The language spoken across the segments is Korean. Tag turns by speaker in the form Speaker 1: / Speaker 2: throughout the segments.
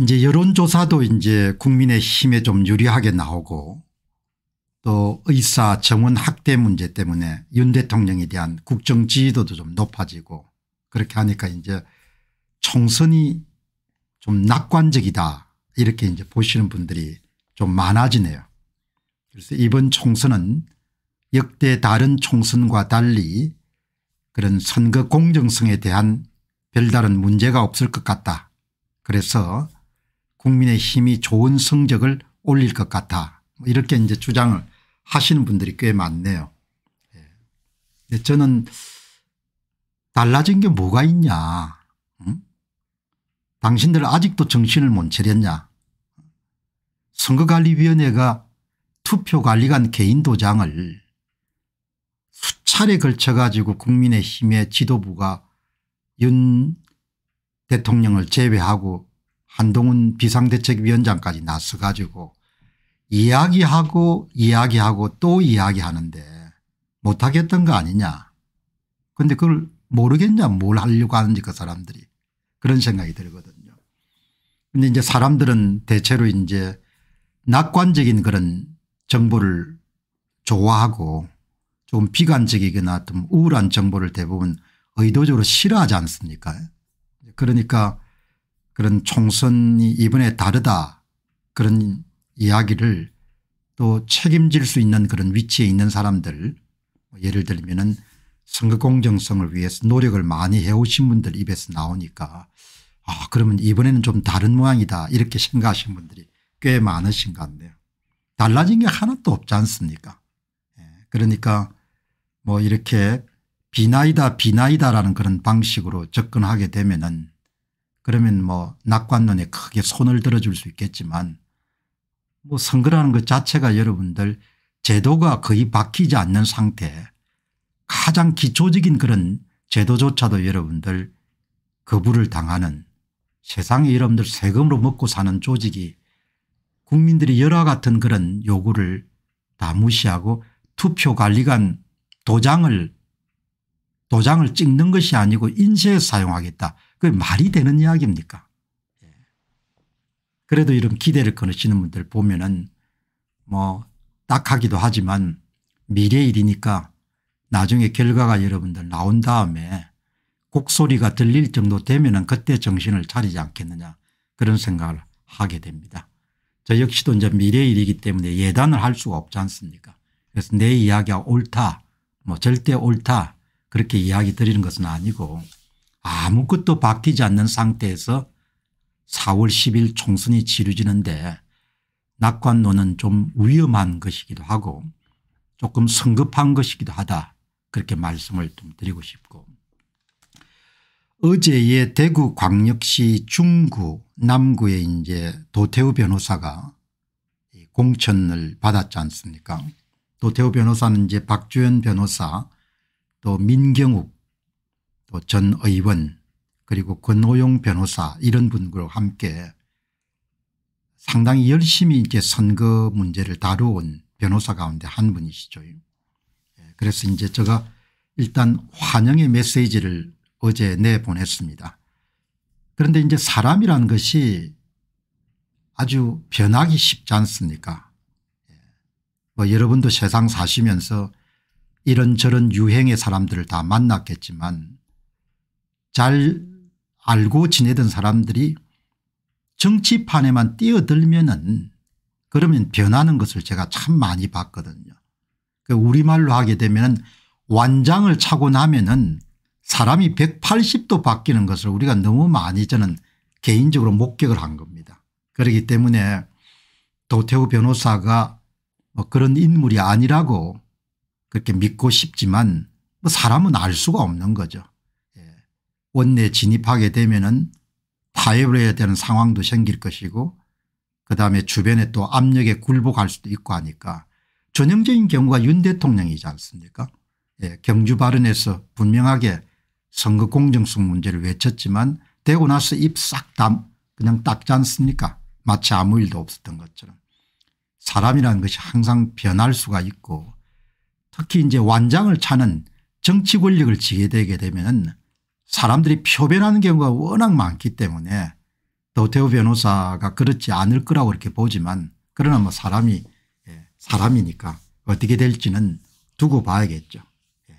Speaker 1: 이제 여론조사도 이제 국민의 힘에 좀 유리하게 나오고 또 의사 정원 확대 문제 때문에 윤 대통령에 대한 국정 지지도도 좀 높아지고 그렇게 하니까 이제 총선이 좀 낙관적이다 이렇게 이제 보시는 분들이 좀 많아지네요. 그래서 이번 총선은 역대 다른 총선과 달리 그런 선거 공정성에 대한 별다른 문제가 없을 것 같다. 그래서 국민의 힘이 좋은 성적을 올릴 것 같아 뭐 이렇게 이제 주장을 하시는 분들이 꽤 많네요. 예. 저는 달라진 게 뭐가 있냐 응? 당신들 아직도 정신을 못 차렸냐 선거관리위원회가 투표관리관 개인 도장을 수차례 걸쳐 가지고 국민의힘의 지도부가 윤 대통령을 제외하고 한동훈 비상대책위원장까지 나서 가지고 이야기하고 이야기하고 또 이야기하는데 못하겠던 거 아니냐. 근데 그걸 모르겠냐 뭘 하려고 하는지 그 사람들이 그런 생각이 들거든요. 근데 이제 사람들은 대체로 이제 낙관적인 그런 정보를 좋아하고 조금 비관적이거나 좀 우울한 정보를 대부분 의도적으로 싫어하지 않습니까 그러니까 그런 총선이 이번에 다르다 그런 이야기를 또 책임질 수 있는 그런 위치에 있는 사람들 뭐 예를 들면 은 선거 공정성을 위해서 노력을 많이 해오신 분들 입에서 나오니까 아 그러면 이번에는 좀 다른 모양이다 이렇게 생각하신 분들이 꽤 많으신 것 같네요. 달라진 게 하나도 없지 않습니까 예, 그러니까 뭐 이렇게 비나이다 비나이다라는 그런 방식으로 접근하게 되면은 그러면 뭐 낙관론에 크게 손을 들어줄 수 있겠지만 뭐 선거라는 것 자체가 여러분들 제도가 거의 바뀌지 않는 상태 가장 기초적인 그런 제도조차도 여러분들 거부를 당하는 세상에 여러분들 세금으로 먹고 사는 조직이 국민들이 열화 같은 그런 요구를 다 무시하고 투표관리관 도장을 도장을 찍는 것이 아니고 인쇄에 사용하겠다. 그 말이 되는 이야기입니까? 예. 그래도 이런 기대를 거느시는 분들 보면은 뭐 딱하기도 하지만 미래 일이니까 나중에 결과가 여러분들 나온 다음에 곡소리가 들릴 정도 되면은 그때 정신을 차리지 않겠느냐 그런 생각을 하게 됩니다. 저 역시도 이제 미래 일이기 때문에 예단을 할 수가 없지 않습니까? 그래서 내 이야기가 옳다, 뭐 절대 옳다 그렇게 이야기 드리는 것은 아니고 아무것도 바뀌지 않는 상태에서 4월 10일 총선이 치루지는데 낙관론은 좀 위험한 것이기도 하고 조금 성급한 것이기도 하다 그렇게 말씀을 좀 드리고 싶고 어제의 대구 광역시 중구 남구에 이제 도태우 변호사가 공천을 받았지 않습니까 도태우 변호사는 이제 박주현 변호사 또 민경욱 또전 뭐 의원 그리고 권오용 변호사 이런 분과 함께 상당히 열심히 이제 선거 문제를 다루온 변호사 가운데 한 분이시죠. 예, 그래서 이제 제가 일단 환영의 메시지를 어제 내보냈습니다. 그런데 이제 사람이라는 것이 아주 변하기 쉽지 않습니까 예, 뭐 여러분도 세상 사시면서 이런저런 유행의 사람들을 다 만났겠지만 잘 알고 지내던 사람들이 정치판에만 뛰어들면은 그러면 변하는 것을 제가 참 많이 봤거든요. 그 우리말로 하게 되면 완장을 차고 나면은 사람이 180도 바뀌는 것을 우리가 너무 많이 저는 개인적으로 목격을 한 겁니다. 그렇기 때문에 도태우 변호사가 뭐 그런 인물이 아니라고 그렇게 믿고 싶지만 뭐 사람은 알 수가 없는 거죠. 원내 진입하게 되면은 타협을 해야 되는 상황도 생길 것이고 그다음에 주변에 또 압력에 굴복할 수도 있고 하니까 전형적인 경우가 윤 대통령이지 않습니까 예, 경주 발언에서 분명하게 선거 공정성 문제를 외쳤지만 되고 나서 입 싹 담, 그냥 닦지 않습니까 마치 아무 일도 없었던 것처럼 사람이라는 것이 항상 변할 수가 있고 특히 이제 완장을 차는 정치 권력을 지게 되게 되면 사람들이 표변하는 경우가 워낙 많기 때문에 노태우 변호사가 그렇지 않을 거라고 이렇게 보지만 그러나 뭐 사람이 예, 사람이니까 어떻게 될지는 두고 봐야겠죠. 예.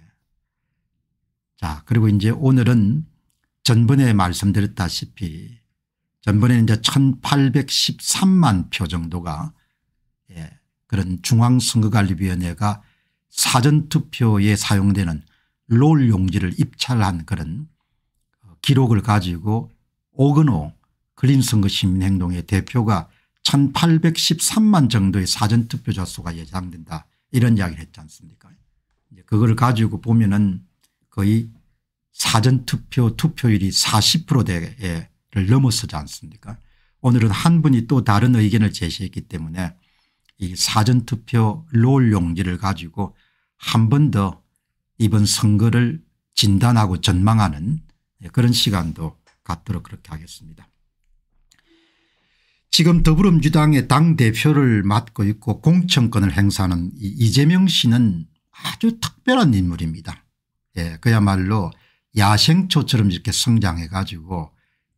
Speaker 1: 자 그리고 이제 오늘은 전번에 말씀드렸다시피 전번에 이제 1813만 표 정도가 예, 그런 중앙선거관리위원회가 사전투표에 사용되는 롤 용지를 입찰한 그런 기록을 가지고 오근호 그린선거 시민행동의 대표가 1813만 정도의 사전투표자 수가 예상된다 이런 이야기를 했지 않습니까 그걸 가지고 보면은 거의 사전투표 투표율이 40%대를 넘어서지 않습니까 오늘은 한 분이 또 다른 의견을 제시했기 때문에 이 사전투표 롤 용지를 가지고 한 번 더 이번 선거를 진단하고 전망하는 예, 그런 시간도 갖도록 그렇게 하겠습니다. 지금 더불어민주당의 당대표를 맡고 있고 공천권을 행사하는 이재명 씨는 아주 특별한 인물입니다. 예, 그야말로 야생초처럼 이렇게 성장해 가지고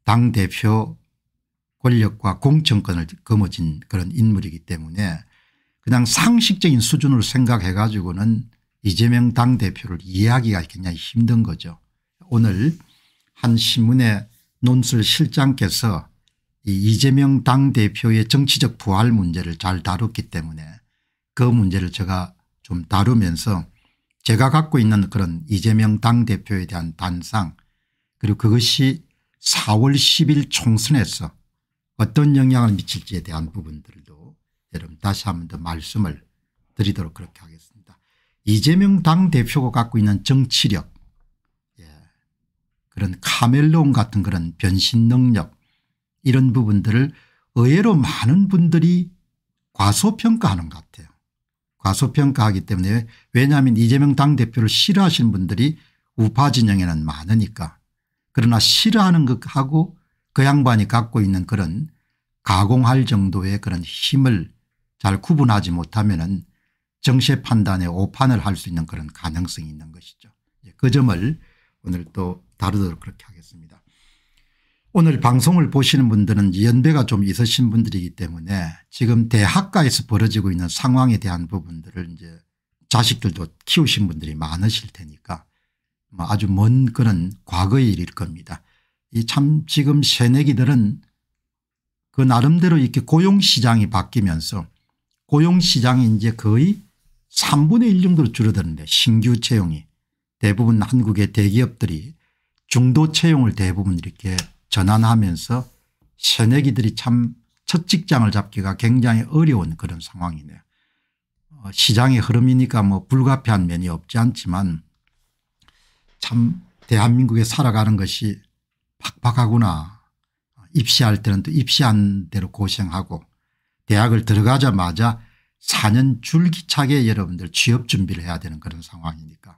Speaker 1: 당대표 권력과 공천권을 거머쥔 그런 인물이기 때문에 그냥 상식적인 수준으로 생각해 가지고는 이재명 당대표를 이해하기가 굉장히 힘든 거죠. 오늘 한 신문의 논술 실장께서 이재명 당대표의 정치적 부활 문제를 잘 다뤘기 때문에 그 문제를 제가 좀 다루면서 제가 갖고 있는 그런 이재명 당대표에 대한 단상 그리고 그것이 4월 10일 총선에서 어떤 영향을 미칠지에 대한 부분들도 여러분 다시 한 번 더 말씀을 드리도록 그렇게 하겠습니다. 이재명 당대표가 갖고 있는 정치력 그런 카멜레온 같은 그런 변신 능력 이런 부분들을 의외로 많은 분들이 과소평가하는 것 같아요. 과소평가하기 때문에 왜냐하면 이재명 당대표를 싫어하시는 분들이 우파 진영에는 많으니까 그러나 싫어하는 것하고 그 양반이 갖고 있는 그런 가공할 정도의 그런 힘을 잘 구분하지 못하면 은 정세 판단에 오판을 할 수 있는 그런 가능성이 있는 것이죠. 예, 그 점을 오늘 또 다루도록 그렇게 하겠습니다. 오늘 방송을 보시는 분들은 연배가 좀 있으신 분들이기 때문에 지금 대학가에서 벌어지고 있는 상황에 대한 부분들을 이제 자식들도 키우신 분들이 많으실 테니까 뭐 아주 먼 그런 과거의 일일 겁니다. 이참 지금 새내기들은 그 나름대로 이렇게 고용시장이 바뀌면서 고용시장이 이제 거의 3분의 1 정도로 줄어드는데 신규 채용이 대부분 한국의 대기업들이 중도 채용을 대부분 이렇게 전환하면서 새내기들이 참 첫 직장을 잡기가 굉장히 어려운 그런 상황이네요. 어, 시장의 흐름이니까 뭐 불가피한 면이 없지 않지만 참 대한민국에 살아가는 것이 팍팍하구나. 입시할 때는 또 입시한 대로 고생하고 대학을 들어가자마자 4년 줄기차게 여러분들 취업 준비를 해야 되는 그런 상황이니까